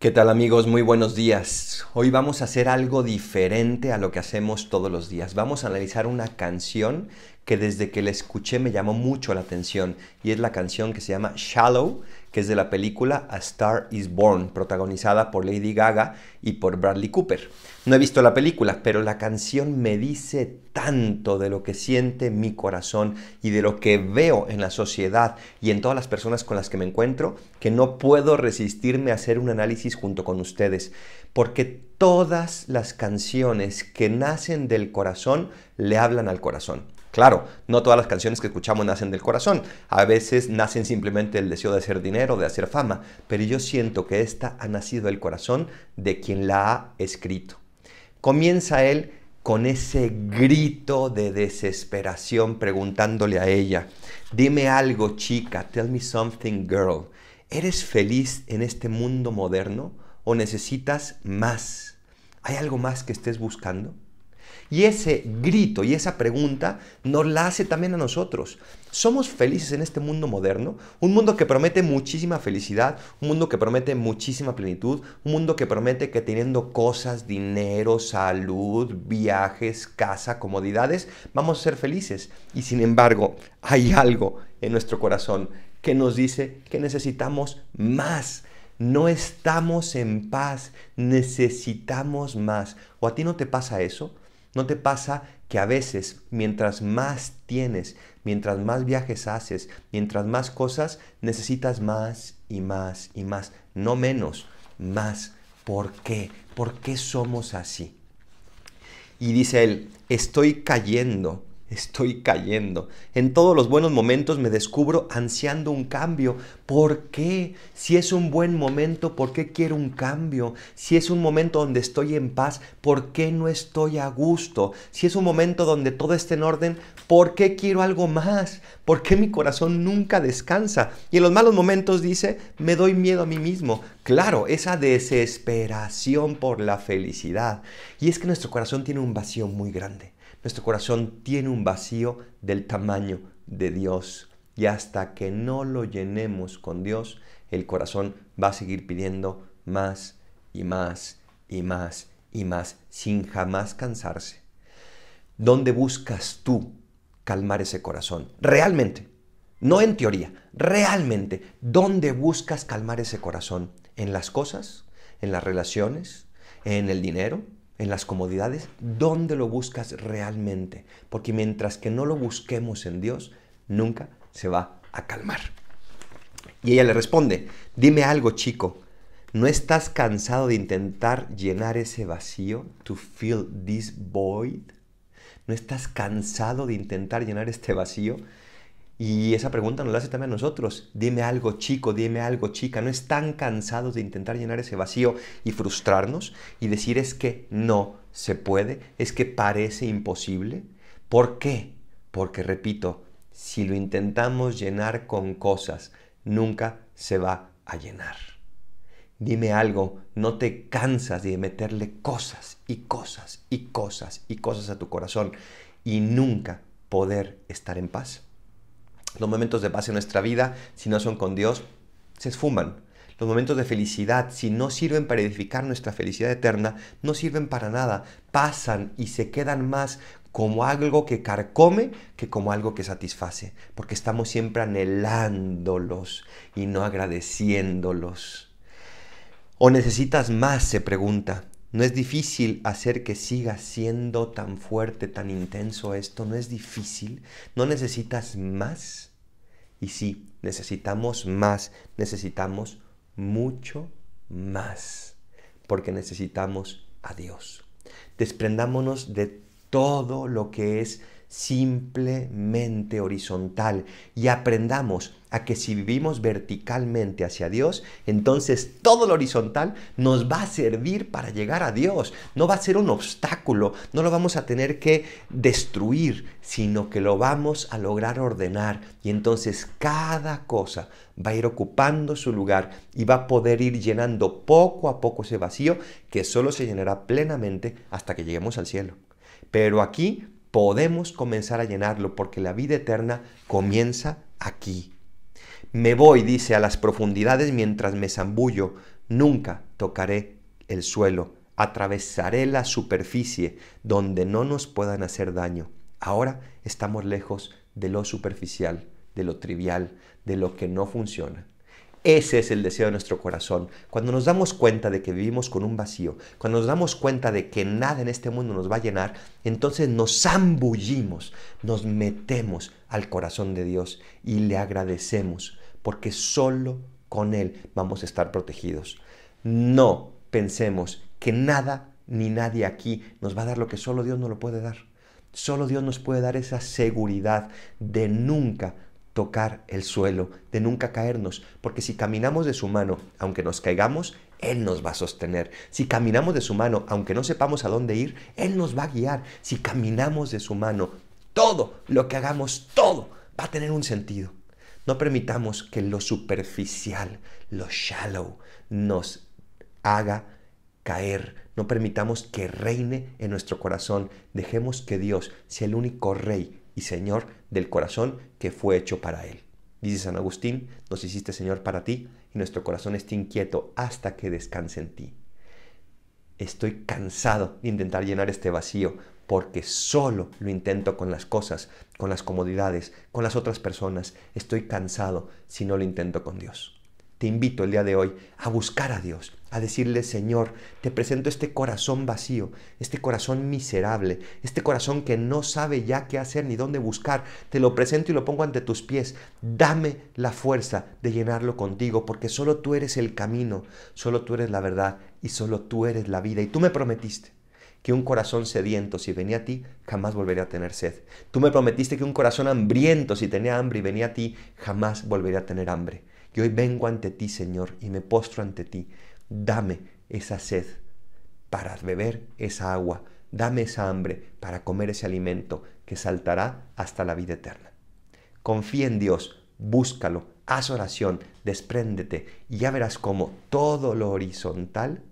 ¿Qué tal amigos? Muy buenos días. Hoy vamos a hacer algo diferente a lo que hacemos todos los días. Vamos a analizar una canción que desde que la escuché me llamó mucho la atención y es la canción que se llama Shallow que es de la película A Star is Born, protagonizada por Lady Gaga y por Bradley Cooper. No he visto la película, pero la canción me dice tanto de lo que siente mi corazón y de lo que veo en la sociedad y en todas las personas con las que me encuentro, que no puedo resistirme a hacer un análisis junto con ustedes, porque todas las canciones que nacen del corazón le hablan al corazón. Claro, no todas las canciones que escuchamos nacen del corazón, a veces nacen simplemente el deseo de hacer dinero, de hacer fama, pero yo siento que esta ha nacido del corazón de quien la ha escrito. Comienza él con ese grito de desesperación preguntándole a ella, dime algo chica, tell me something girl, ¿eres feliz en este mundo moderno o necesitas más? ¿Hay algo más que estés buscando? Y ese grito y esa pregunta nos la hace también a nosotros. ¿Somos felices en este mundo moderno? Un mundo que promete muchísima felicidad, un mundo que promete muchísima plenitud, un mundo que promete que teniendo cosas, dinero, salud, viajes, casa, comodidades, vamos a ser felices. Y sin embargo, hay algo en nuestro corazón que nos dice que necesitamos más. No estamos en paz, necesitamos más. ¿O a ti no te pasa eso? ¿No te pasa que a veces, mientras más tienes, mientras más viajes haces, mientras más cosas, necesitas más y más y más? No menos, más. ¿Por qué? ¿Por qué somos así? Y dice él, estoy cayendo estoy cayendo. En todos los buenos momentos me descubro ansiando un cambio. ¿Por qué? Si es un buen momento, ¿por qué quiero un cambio? Si es un momento donde estoy en paz, ¿por qué no estoy a gusto? Si es un momento donde todo está en orden, ¿por qué quiero algo más? ¿Por qué mi corazón nunca descansa? Y en los malos momentos dice, me doy miedo a mí mismo. Claro, esa desesperación por la felicidad. Y es que nuestro corazón tiene un vacío muy grande nuestro corazón tiene un vacío del tamaño de Dios y hasta que no lo llenemos con Dios, el corazón va a seguir pidiendo más y más y más y más sin jamás cansarse. ¿Dónde buscas tú calmar ese corazón? Realmente, no en teoría, realmente, ¿dónde buscas calmar ese corazón? ¿En las cosas? ¿En las relaciones? ¿En el dinero? en las comodidades, dónde lo buscas realmente. Porque mientras que no lo busquemos en Dios, nunca se va a calmar. Y ella le responde, dime algo chico, ¿no estás cansado de intentar llenar ese vacío? To fill this void. ¿No estás cansado de intentar llenar este vacío? Y esa pregunta nos la hace también a nosotros. Dime algo chico, dime algo chica. ¿No están cansados de intentar llenar ese vacío y frustrarnos y decir es que no se puede, es que parece imposible? ¿Por qué? Porque, repito, si lo intentamos llenar con cosas, nunca se va a llenar. Dime algo, no te cansas de meterle cosas y cosas y cosas y cosas a tu corazón y nunca poder estar en paz. Los momentos de paz en nuestra vida, si no son con Dios, se esfuman. Los momentos de felicidad, si no sirven para edificar nuestra felicidad eterna, no sirven para nada. Pasan y se quedan más como algo que carcome que como algo que satisface, porque estamos siempre anhelándolos y no agradeciéndolos. ¿O necesitas más? se pregunta. No es difícil hacer que siga siendo tan fuerte, tan intenso esto. No es difícil. No necesitas más. Y sí, necesitamos más. Necesitamos mucho más. Porque necesitamos a Dios. Desprendámonos de todo lo que es simplemente horizontal y aprendamos a que si vivimos verticalmente hacia Dios, entonces todo lo horizontal nos va a servir para llegar a Dios. No va a ser un obstáculo, no lo vamos a tener que destruir, sino que lo vamos a lograr ordenar. Y entonces cada cosa va a ir ocupando su lugar y va a poder ir llenando poco a poco ese vacío que solo se llenará plenamente hasta que lleguemos al cielo. Pero aquí podemos comenzar a llenarlo porque la vida eterna comienza aquí. Me voy, dice, a las profundidades mientras me zambullo. Nunca tocaré el suelo. Atravesaré la superficie donde no nos puedan hacer daño. Ahora estamos lejos de lo superficial, de lo trivial, de lo que no funciona. Ese es el deseo de nuestro corazón. Cuando nos damos cuenta de que vivimos con un vacío, cuando nos damos cuenta de que nada en este mundo nos va a llenar, entonces nos zambullimos, nos metemos al corazón de Dios y le agradecemos, porque solo con Él vamos a estar protegidos. No pensemos que nada ni nadie aquí nos va a dar lo que solo Dios nos lo puede dar. Solo Dios nos puede dar esa seguridad de nunca tocar el suelo, de nunca caernos, porque si caminamos de su mano, aunque nos caigamos, Él nos va a sostener. Si caminamos de su mano, aunque no sepamos a dónde ir, Él nos va a guiar. Si caminamos de su mano, todo lo que hagamos, todo va a tener un sentido. No permitamos que lo superficial, lo shallow, nos haga caer. No permitamos que reine en nuestro corazón. Dejemos que Dios sea el único rey y Señor del corazón que fue hecho para Él. Dice San Agustín, nos hiciste Señor para ti y nuestro corazón está inquieto hasta que descanse en ti. Estoy cansado de intentar llenar este vacío porque solo lo intento con las cosas, con las comodidades, con las otras personas. Estoy cansado si no lo intento con Dios. Te invito el día de hoy a buscar a Dios, a decirle, Señor, te presento este corazón vacío, este corazón miserable, este corazón que no sabe ya qué hacer ni dónde buscar. Te lo presento y lo pongo ante tus pies. Dame la fuerza de llenarlo contigo, porque solo tú eres el camino, solo tú eres la verdad y solo tú eres la vida. Y tú me prometiste que un corazón sediento si venía a ti, jamás volvería a tener sed. Tú me prometiste que un corazón hambriento si tenía hambre y venía a ti, jamás volvería a tener hambre. Y hoy vengo ante ti, Señor, y me postro ante ti dame esa sed para beber esa agua, dame esa hambre para comer ese alimento que saltará hasta la vida eterna. Confía en Dios, búscalo, haz oración, despréndete y ya verás cómo todo lo horizontal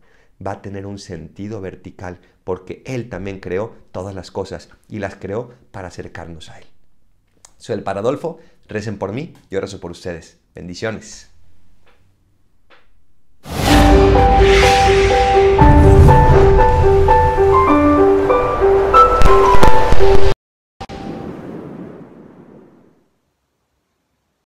va a tener un sentido vertical, porque Él también creó todas las cosas y las creó para acercarnos a Él. Soy el Paradolfo, recen por mí, yo rezo por ustedes. Bendiciones.